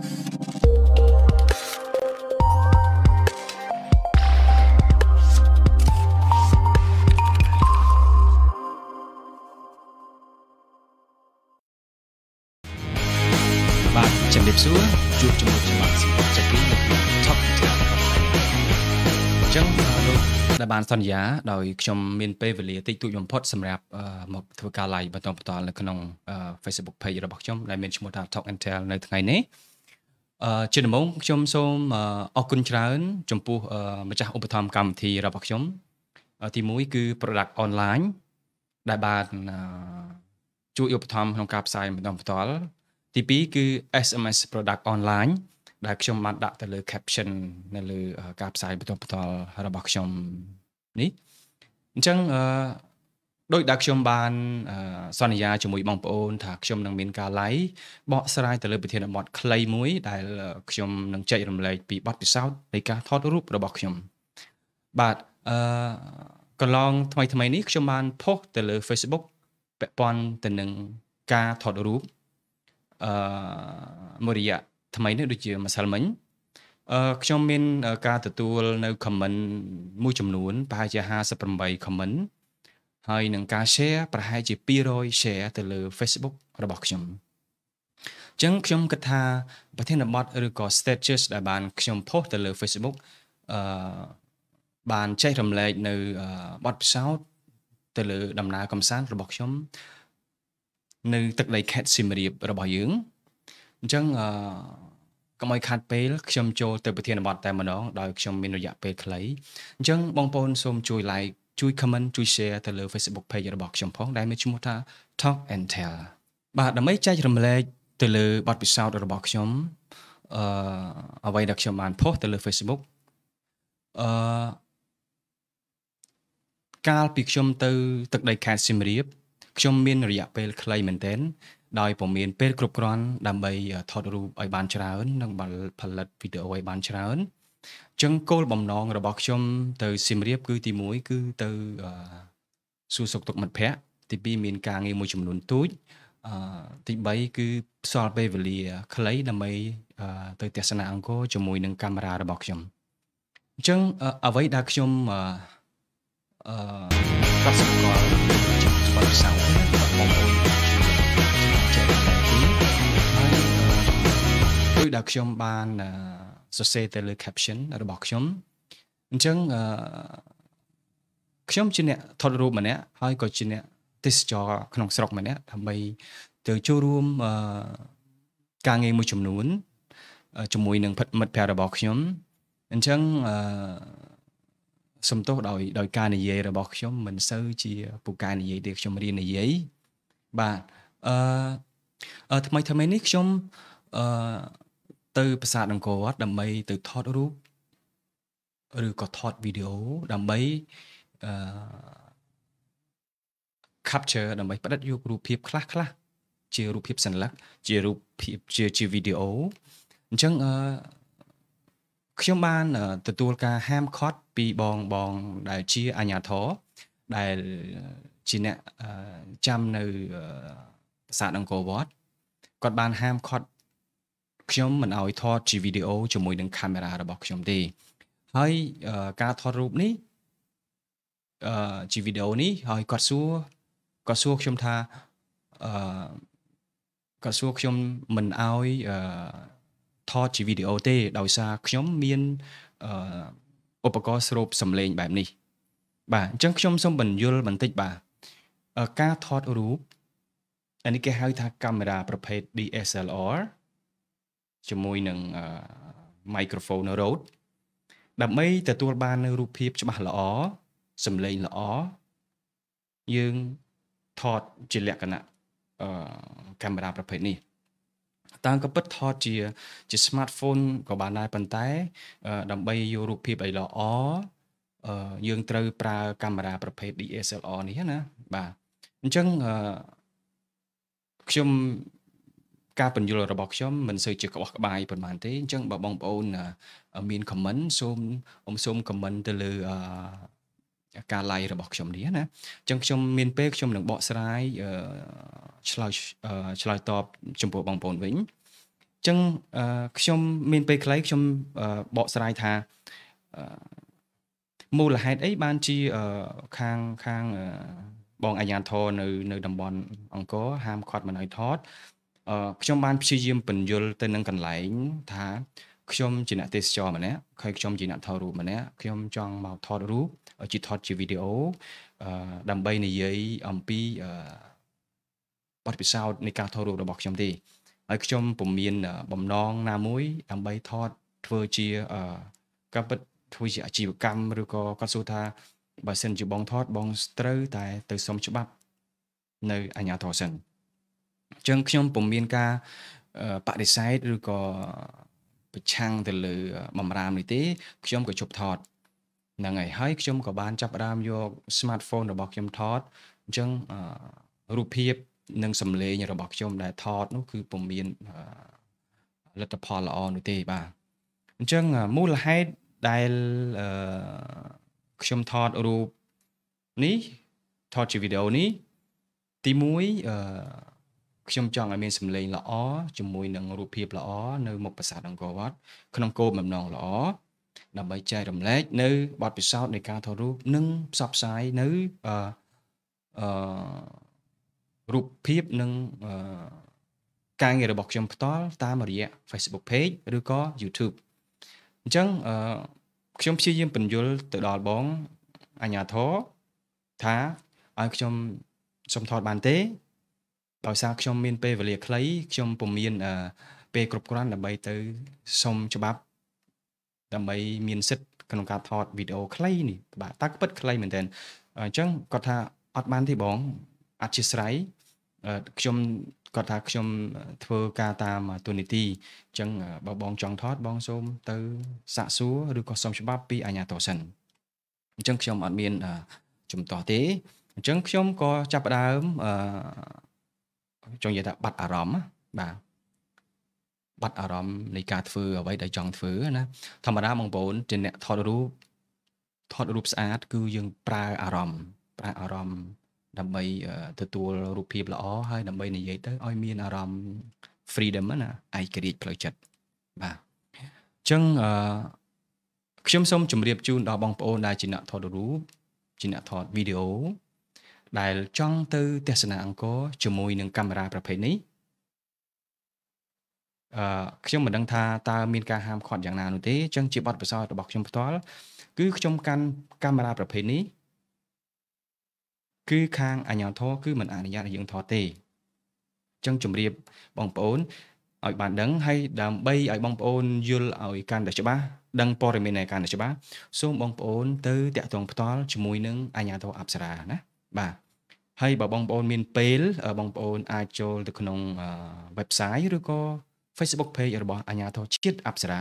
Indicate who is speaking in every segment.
Speaker 1: បាទជំរាបសួរជួបជាមួយខ្ញុំបាទសម្បត្តិចក្រីនៅក្នុង Top Hotel អញ្ចឹងលោកដែលបានសន្យាដោយខ្ញុំមាន ពេលវេលាតិចតួចបំផុត សម្រាប់មកធ្វើការ live បន្តបន្តនៅក្នុង Facebook page របស់ខ្ញុំដែលមានឈ្មោះថា Talk and Tell នៅថ្ងៃនេះជាដំបូងខ្ញុំសូមអរគុណច្រើន ចំពោះម្ចាស់ឧបត្ថម្ភកម្មវិធីរបស់ខ្ញុំទី1គឺ product online ដែលបានជួយឧបត្ថម្ភក្នុងការផ្សាយម្ដងផ្ទាល់ទី2គឺ SMS product online ដែល ខ្ញុំបានដាក់ទៅលើ caption នៅលើការផ្សាយបន្តបន្ទាល់របស់ខ្ញុំនេះអញ្ចឹងអឺដោយដែលខ្ញុំបាន សន្យាជាមួយបងប្អូនថាខ្ញុំនឹងមានការឡាយបកស្រាយទៅលើប្រធានបទខ្លីមួយដែលខ្ញុំនឹងចែករំលែកពីបទពិសោធន៍នៃការថតរូបរបស់ខ្ញុំបាទអឺកន្លងថ្មីថ្មីនេះខ្ញុំបានផុសទៅលើ Facebook ពាក់ព័ន្ធទៅនឹងការថតរូបអឺមួយរយៈថ្មីនេះដូចជាម្សិលមិញអឺខ្ញុំមានការទទួលនៅ comment មួយចំនួនប្រហែលជា58 comment ហើយនឹងការ share ប្រហែលជា200 share ទៅលើ Facebook របស់ខ្ញុំអញ្ចឹងខ្ញុំគិតថាប្រធានបទឬក៏ status ដែល បានខ្ញុំ post ទៅលើ Facebook អឺបានចែករំលែកនៅបទពិសោធន៍ទៅលើដំណើរកំសាន្តរបស់ខ្ញុំនៅទឹកដីខេត្តសៀមរាបរបស់យើងអញ្ចឹងអឺកុំឲ្យខាត់ពេល ខ្ញុំចូលទៅប្រធានបទតែម្ដងដោយខ្ញុំមានរយៈពេលខ្លីអញ្ចឹងបងប្អូនសូមជួយ like ជួយ comment ជួយ share ទៅលើ Facebook page របស់ខ្ញុំផងដែលមានឈ្មោះថា Talk and Tell បាទដើម្បីចែករំលែកទៅលើបទពិសោធន៍របស់ខ្ញុំអឺអ្វីដែលខ្ញុំបានផុសទៅលើ Facebook អឺកាលពីខ្ញុំទៅ ទឹកដីខេត្តសៀមរាបខ្ញុំមានរយៈពេលខ្លីមែនទែនដោយពុំមានពេលគ្រប់គ្រាន់ដើម្បីថតរូបឲ្យបានច្រើននិងផលិតវីដេអូឲ្យបានច្រើនចឹងគោលបំណងរបស់ខ្ញុំទៅសៀមរាបគឺទី1គឺទៅសួរសុខទុក្ខមិត្តភ័ក្តិទី2មានការងារមួយ ចំនួនទូចអឺទី3គឺផ្សល់ពេលវេលាខ្លីដើម្បីទៅទស្សនាអង្គរជាមួយនឹងកាមេរ៉ារបស់ខ្ញុំអញ្ចឹងអ្វីដែលខ្ញុំអឺប្រសិទ្ធផលស្បាប់សៅបងប្អូនជួយដល់ខ្ញុំបានអឺសរសេរទៅលើ caption របស់ខ្ញុំអញ្ចឹងខ្ញុំជាអ្នកថតរូបម្នាក់ហើយក៏ជាអ្នកទេសចរ ក្នុងស្រុកម្នាក់ដើម្បីទៅចូលរួមការងារមួយចំនួនជាមួយនឹងមិត្តភ័ក្តិរបស់ខ្ញុំអញ្ចឹងអឺសំទោសដោយដោយ ការនិយាយរបស់ខ្ញុំមិនសូវជាពូកែនិយាយទេខ្ញុំរៀននិយាយបាទអឺថ្មីថ្មីនេះខ្ញុំអឺទៅប្រាសាទអង្គរវត្តដើម្បីទៅថតរូបឬក៏ថតវីដេអូដើម្បីអឺ capture ដើម្បីផ្ដិតយករូបភាពខ្លះខ្លះជារូបភាពសញ្ញាជារូបភាពជាជាវីដេអូអញ្ចឹងអឺខ្ញុំបានទទួលការហាមឃាត់ពីបងបងដែលជាអាញាធរដែលជាអ្នកចាំនៅប្រាសាទអង្គរវត្តគាត់បានហាមឃាត់ខ្ញុំមិនអោយថតជាវីដេអូជាមួយនឹងកាមេរ៉ារបស់ខ្ញុំទេ ហើយការថតរូបនេះអឺជាវីដេអូនេះ ហើយគាត់សួរគាត់សួរខ្ញុំថាអឺគាត់សួរខ្ញុំមិនអោយអឺថតជាវីដេអូទេ ដោយសារខ្ញុំមានអឺឧបករណ៍ស្រូបសំឡេងបែបនេះ បាទអញ្ចឹងខ្ញុំសូមបញ្យល់បន្តិចបាទការថតរូបអានេះគេហៅថាកាមេរ៉ាប្រភេទ DSLR ជាមួយនឹង microphone Rode ដើម្បីទទួលបាននៅរូបភាពច្បាស់ល្អសំឡេងល្អយើងថតជាលក្ខណៈកាមេរ៉ាប្រភេទនេះតាមក៏ពិតថតជា ជា smartphone ក៏បានដែរប៉ុន្តែដើម្បីយករូបភាពឲ្យល្អយើងត្រូវប្រើកាមេរ៉ាប្រភេទ DSLR នេះណាបាទអញ្ចឹងខ្ញុំការបញ្យល់របស់ខ្ញុំមិនសូវជាក្បោះក្បាយប៉ុន្មានទេអញ្ចឹងបើបងប្អូនមាន comment សូមអ៊ំសូម comment ទៅលើការ live របស់ខ្ញុំនេះណាអញ្ចឹងខ្ញុំមានពេលខ្ញុំនឹងបកស្រាយឆ្លើយឆ្លើយតបចំពោះបងប្អូនវិញអញ្ចឹងខ្ញុំមានពេលខ្លីខ្ញុំបកស្រាយថាមូលហេតុអីបានជាខាងខាងបងអាញាធរនៅ នៅតំបន់ អង្គរហាមឃាត់មិនឲ្យថតខ្ញុំបានព្យាយាមបញ្យលទៅនឹងកន្លែង ថាខ្ញុំជាអ្នកទេសចរម្នាក់ហើយខ្ញុំជាអ្នកថតរូបម្នាក់ខ្ញុំចង់មកថតរូបជាថតជាវីដេអូដើម្បីនិយាយអំពីបទពិសោធន៍នៃការថតរូបរបស់ខ្ញុំទេហើយខ្ញុំពុំមានបំណងណាមួយដើម្បីថតធ្វើជាកម្មវិធីធ្វើជាអាជីវកម្មឬក៏គាត់សួរថាបើសិនជាបងថតបងត្រូវតែទៅសុំច្បាប់នៅអាជ្ញាធរសិនអញ្ចឹងខ្ញុំពុំមានការបដិសេធឬក៏ប្រឆាំងទៅលើបំរាមនេះទេ ខ្ញុំក៏ជប់ថតហ្នឹងហើយហើយខ្ញុំក៏បានចាប់ផ្ដើមយក smartphone របស់ខ្ញុំថតអញ្ចឹងរូបភាពនិងសំឡេងរបស់ខ្ញុំដែលថតនោះគឺពុំមានលទ្ធផលល្អនោះទេបាទអញ្ចឹងមូលហេតុដែលខ្ញុំថតរូបនេះថតជាវីដេអូនេះទី1អឺខ្ញុំចង់ឲ្យមានសម្លេងល្អជាមួយនឹងរូបភាពល្អនៅមុខប្រាសាទអង្គរវត្តក្នុងគោលបំណងល្អដើម្បីចែករំលែកនៅបទពិសោធន៍នៃការថតរូបនិងផ្សព្វផ្សាយនៅអឺរូបភាពនិងការងាររបស់ខ្ញុំផ្ទាល់តាមរយៈ Facebook page ឬក៏ YouTube អញ្ចឹងខ្ញុំព្យាយាមបញ្យលទៅដល់បងអញ្ញាធរថាឲ្យខ្ញុំសុំថតបានទេដោយសារខ្ញុំមានពេលវេលាខ្លីខ្ញុំពុំមាន ពេលគ្រប់គ្រាន់ដើម្បីទៅសុំច្បាប់ដើម្បីមានសិទ្ធិក្នុងការថតវីដេអូខ្លីនេះបាទតាពិតខ្លីមែនទែនអញ្ចឹងគាត់ថាអត់បានទេបងអធិស្ឋានខ្ញុំគាត់ថាខ្ញុំធ្វើការតាមទូនីតិអញ្ចឹងបើបងចង់ថតបងសូមទៅ សាក់សួរឬក៏សុំច្បាប់ពីអាជ្ញាធរសិនអញ្ចឹងខ្ញុំអត់មានជំទាស់ទេអញ្ចឹងខ្ញុំក៏ចាប់ផ្ដើមអឺចង់និយាយថាបាត់អារម្មណ៍បាទបាត់អារម្មណ៍នៃការធ្វើអ្វីដែលចង់ធ្វើណាធម្មតាបងប្អូន ជាអ្នកថតរូបថតរូបស្អាតគឺយើងប្រើអារម្មណ៍ប្រើអារម្មណ៍ដើម្បីទទួលរូបភាពល្អហើយដើម្បីនិយាយទៅឲ្យ មានអារម្មណ៍ freedom ណាឯករាជ្យផ្លូវចិត្តបាទអញ្ចឹងអឺខ្ញុំសូមជម្រាបជូនដល់បងប្អូនដែលជាអ្នកថតរូបជាអ្នកថតវីដេអូដែលចង់ទៅទស្សនាអង្គរជាមួយនឹងកាមេរ៉ាប្រភេទនេះអឺខ្ញុំមិនដឹងថាតើមានការហាមឃាត់យ៉ាងណានោះទេចឹងជាបទពិសោធន៍របស់ខ្ញុំផ្ទាល់គឺខ្ញុំកាន់កាមេរ៉ាប្រភេទនេះ គឺខាងអាញាធរគឺមិនអនុញ្ញាតឲ្យយើងថតទេចឹងជម្រាបបងប្អូនឲ្យបានដឹងហើយដើម្បីឲ្យបងប្អូន យល់ឲ្យកាន់តែច្បាស់ដឹងព័ត៌មានឲ្យកាន់តែច្បាស់សូមបងប្អូន ទៅតាក់ទងផ្ទាល់ជាមួយនឹងអាញាធរអប្សរាណាបាទហើយបើបងប្អូនមានពេលបងប្អូនអាចចូលទៅក្នុង website ឬក៏ Facebook page របស់អាញាធរជាតិអប្សរា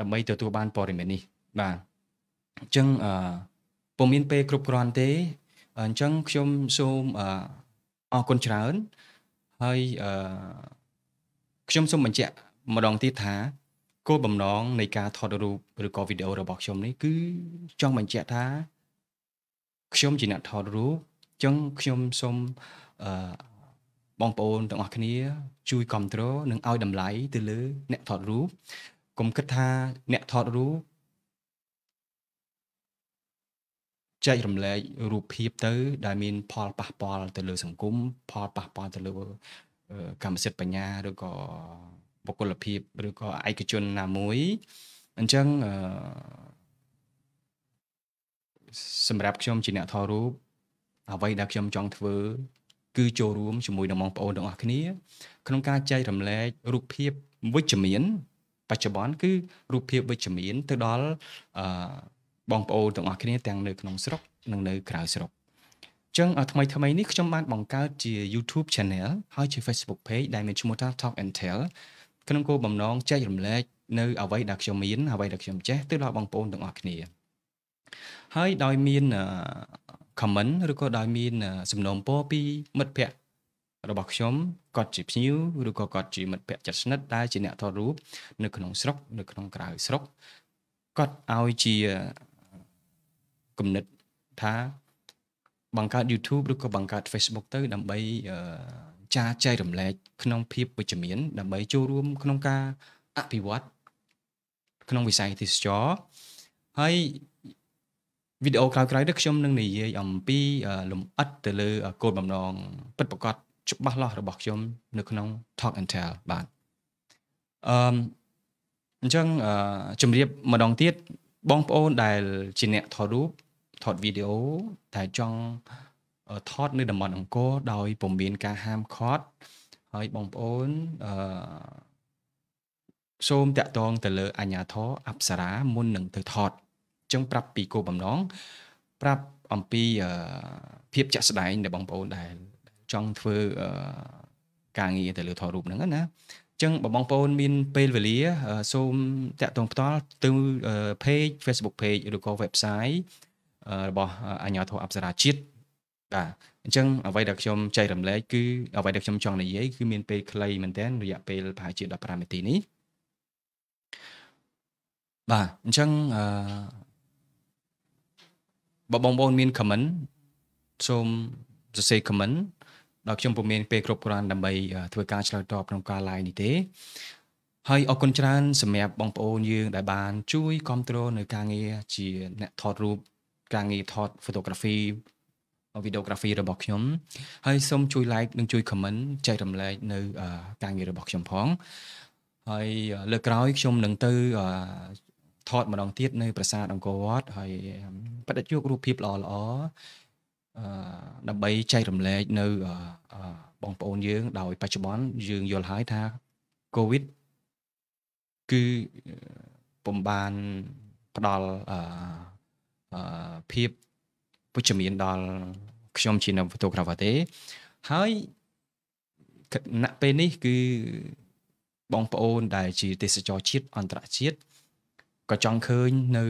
Speaker 1: ដើម្បីទទួលបានព័ត៌មាននេះបាទអញ្ចឹងអឺពុំមានពេល គ្រប់គ្រាន់ទេអញ្ចឹងខ្ញុំសូមអរគុណច្រើន ហើយអឺខ្ញុំសូមបញ្ជាក់ ម្ដងទៀតថាគោលបំណង នៃការថតរូបឬក៏វីដេអូរបស់ខ្ញុំនេះគឺចង់បញ្ជាក់ថាខ្ញុំជាអ្នកថតរូបអញ្ចឹងខ្ញុំសូមអឺបងប្អូនទាំងអស់គ្នា ជួយគ្រប់គ្រងនិងឲ្យតម្លៃទៅលើអ្នកថតរូបកុំគិតថាអ្នកថតរូបចែករំលែករូបភាពទៅ ដែលមានផលប៉ះពាល់ទៅលើសង្គមផលប៉ះពាល់ទៅលើកម្មសិទ្ធិបញ្ញាឬក៏បុគ្គលភាពឬក៏ឯកជនណាមួយអញ្ចឹងអឺសម្រាប់ខ្ញុំជាអ្នកថតរូបអ្វីដែលខ្ញុំចង់ធ្វើ គឺចូលរួមជាមួយនឹងបងប្អូនទាំងអស់គ្នា ក្នុងការចែករំលែករូបភាពវិជ្ជមាន បច្ចុប្បន្នគឺរូបភាពវិជ្ជមាន ទៅដល់អឺបងប្អូនទាំងអស់គ្នាទាំងនៅក្នុងស្រុកនិងនៅក្រៅស្រុកចឹងថ្មីថ្មីនេះខ្ញុំបាន បង្កើតជា YouTube Channel ហើយជា Facebook Page ដែលមានឈ្មោះថា Talk and Tell ក្នុងគោលបំណងចែករំលែកនៅអ្វីដែលខ្ញុំមានអ្វីដែលខ្ញុំចេះ ទៅដល់បងប្អូនទាំងអស់គ្នាហើយដោយមាន comment ឬក៏ដោយមាន សំណូមពរពីមិត្តភ័ក្តិរបស់ខ្ញុំគាត់ជាភ្ញៀវឬក៏គាត់ជាមិត្តភ័ក្តិជិតស្និទ្ធដែលជាអ្នកថតរូបនៅក្នុងស្រុកនៅក្នុងក្រៅស្រុកគាត់ឲ្យជាគំនិតថា បង្កើត YouTube ឬក៏បង្កើត Facebook ទៅ ដើម្បី ចាចែករំលែកក្នុងភាពវិជ្ជមាន ដើម្បីចូលរួម ក្នុងការ អភិវឌ្ឍក្នុងវិស័យទេសចរហើយវីដេអូក្រោយៗនេះខ្ញុំនឹងនិយាយអំពីលំអិតទៅលើគោលបំណងពិតប្រាកដច្បាស់លាស់របស់ខ្ញុំនៅក្នុង Talk and Tell បាទអឺអញ្ចឹងជម្រាបម្ដងទៀតបងប្អូនដែលជាអ្នកថតរូបថតវីដេអូតែចង់ថតនៅតំបន់អង្គរដោយពុំមានការហាមឃាត់ហើយបងប្អូនអឺសូមតាក់ទង ទៅលើអាជ្ញាធរអប្សរាមុននឹងទៅថតចឹងប្រាប់ពីគោលបំណងប្រាប់អំពីភាពចាក់ស្ដែងរបស់បងប្អូនដែលចង់ធ្វើការងារទៅលើថតរូបហ្នឹងណាចឹងបងប្អូន មានពេលវេលាសូមតាក់ទងផ្ទាល់ទៅ page Facebook page ឬក៏ website របស់អញ្ញាធរអប្សរាជាតិបាទអញ្ចឹងអ្វីដែលខ្ញុំចែករំលែកគឺអ្វីដែលខ្ញុំចង់និយាយគឺមានពេលខ្លីមែនទែនរយៈពេលប្រហែលជា15នាទីនេះបាទអញ្ចឹងអឺបើបងប្អូនមាន comment សូមសរសេរ comment ដល់ខ្ញុំពុំមានពេលគ្រប់គ្រាន់ដើម្បីធ្វើការឆ្លើយតបក្នុងការ live នេះទេហើយអរគុណច្រើនសម្រាប់បងប្អូនយើងដែលបាន ជួយគ្រប់គ្រងនៅការងារជាអ្នកថតរូបការងារថត photography videography របស់ខ្ញុំហើយសូមជួយ like និងជួយ comment ចែករំលែកនៅការងាររបស់ខ្ញុំផង ហើយលើក្រោយខ្ញុំនឹងទៅថតម្ដងទៀតនៅប្រាសាទអង្គរវត្តហើយបដិជួបរូបភាពល្អល្អអឺដើម្បីចែករំលែកនៅបងប្អូនយើង ដោយបច្ចុប្បន្នយើងយល់ហើយថា COVID គឺពំបានផ្ដល់អឺភាពវិជ្ជមានដល់ខ្ញុំជានៅ photographer ទេ ហើយគណៈពេលនេះគឺបងប្អូនដែលជាទេសចរជាតិអន្តរជាតិក៏ចង់ឃើញនៅ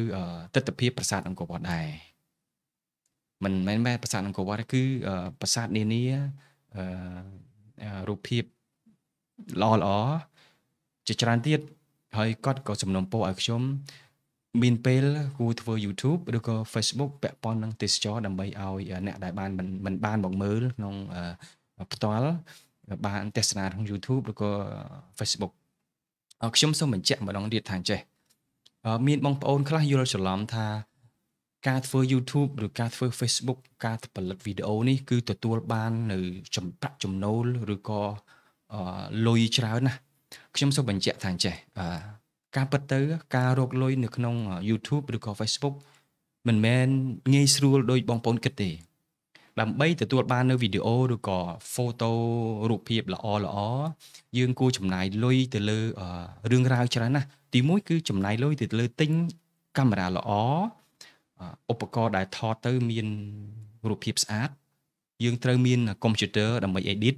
Speaker 1: ទស្សនវិជ្ជាប្រាសាទអង្គរវត្តដែរមិនមែនមែនប្រាសាទអង្គរវត្តគឺប្រាសាទនានារូបភាពល្អល្អជាច្រើនទៀតហើយគាត់ក៏សំណូមពរឲ្យខ្ញុំមានពេលគួរធ្វើ YouTube ឬក៏ Facebook ពាក់ព័ន្ធនឹងទេសចរដើម្បីឲ្យអ្នកដែលបានមិនបានមកមើលក្នុងផ្ទាល់បានទស្សនាក្នុង YouTube ឬក៏ Facebook ខ្ញុំសូមបញ្ជាក់ម្ដងទៀតថាចេះមានបងប្អូនខ្លះយល់ច្រឡំថាការធ្វើ YouTube ឬការធ្វើ Facebook ការផលិតវីដេអូនេះគឺទទួលបាន នៅចំប្រាក់ចំណូលឬក៏លុយច្រើនណាស់ខ្ញុំសូមបញ្ជាក់ថាអញ្ចេះការពិតទៅ ការរកលុយនៅក្នុង YouTube ឬក៏ Facebook មិនមែនងាយស្រួលដោយបងប្អូនគិតទេដើម្បីទទួលបាននៅវីដេអូឬក៏ហ្វូតូរូបភាពល្អល្អយើងគួរចំណាយលុយទៅលើរឿងរ៉ាវច្រើនណាស់ទីមួយ គឺចំណាយលុយទៅលើទិញកាមេរ៉ាល្អឧបករណ៍ដែលថតទៅមានរូបភាពស្អាតយើងត្រូវមានកុំព្យូទ័រដើម្បី edit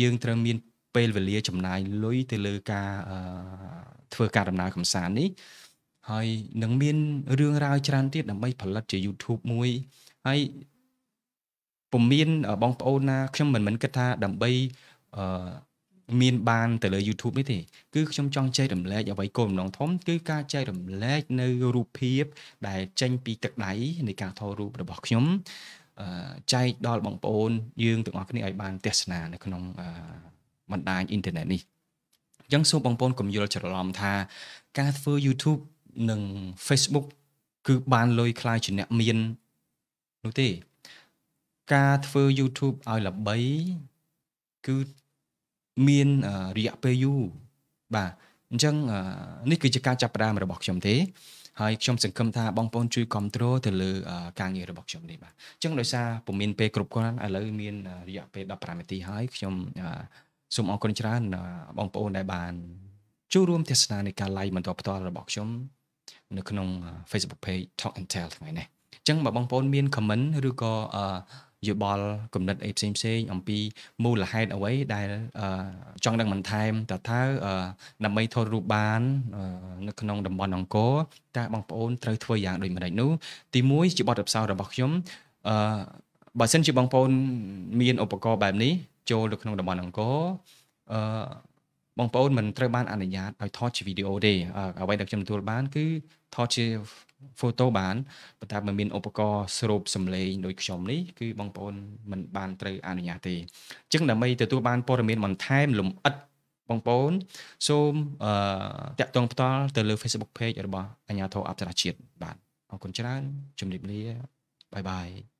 Speaker 1: យើងត្រូវមានពេលវេលាចំណាយលុយទៅលើការធ្វើការដំណើរកំសាន្តនេះហើយនឹងមានរឿងរ៉ាវច្រើនទៀតដើម្បីផលិតជា YouTube មួយហើយពុំមានបងប្អូនណាខ្ញុំមិនមិនគិតថាដើម្បីអឺមានបានទៅលើ YouTube នេះទេគឺខ្ញុំចង់ចែករំលែកអ្វីគោលបំណងធំ គឺការចែករំលែកនៅរូបភាពដែលចេញ ពីទឹកដៃនៃការថតរូបរបស់ខ្ញុំចែកដល់បងប្អូនយើងទាំងអស់គ្នាឲ្យបានទស្សនា នៅក្នុងបណ្ដាញអ៊ីនធឺណិតនេះអញ្ចឹងសូមបងប្អូនកុំយល់ច្រឡំថាការធ្វើ YouTube និង Facebook គឺបានលុយខ្លាយជាអ្នកមាននោះទេការធ្វើ YouTube ឲ្យល្បីគឺមានរយៈពេលយូរបាទអញ្ចឹងនេះគឺជាការចាប់ផ្ដើមរបស់ខ្ញុំទេហើយខ្ញុំសង្ឃឹមថាបងប្អូនជួយគ្រប់គ្រងទៅលើការងាររបស់ខ្ញុំនេះបាទអញ្ចឹងដោយសារពុំមានពេលគ្រប់គ្រាន់ឥឡូវមានរយៈពេល15នាទីហើយខ្ញុំសូមអរគុណច្រើន បងប្អូនដែលបានចូលរួមទស្សនានៃការ live បន្តផ្ទាល់របស់ខ្ញុំនៅក្នុង Facebook page Talk and Tell ថ្ងៃនេះអញ្ចឹងបើបងប្អូនមាន comment ឬក៏យោបល់គំនិតអីផ្សេងផ្សេងអំពីមូលហេតុអ្វីដែលចង់ដឹងបន្ថែមតើថាដើម្បីថតរូបបាននៅក្នុងតំបន់អង្គរតើបងប្អូនត្រូវធ្វើយ៉ាងដូចម្តេចនោះ ទី1ជាបទពិសោធន៍របស់ខ្ញុំអឺបើសិនជាបងប្អូន មានឧបករណ៍បែបនេះចូលទៅក្នុងតំបន់អង្គរអឺបងប្អូនមិនត្រូវបានអនុញ្ញាតឲ្យថតជាវីដេអូទេអ្វីដែលខ្ញុំទទួលបាន គឺថតជាហ្វូតូបានប៉ុន្តែមិនមានឧបករណ៍ស្រូបសម្លេងដូចខ្ញុំនេះគឺបងប្អូនមិនបានត្រូវអនុញ្ញាតទេអញ្ចឹងដើម្បីទទួលបានព័ត៌មានបន្ថែមលម្អិតបងប្អូនសូមអឺតាក់ទងផ្ទាល់ទៅលើ Facebook page របស់អាញាធរអន្តរជាតិបាទអរគុណច្រើនជំរាបលាបាយបាយ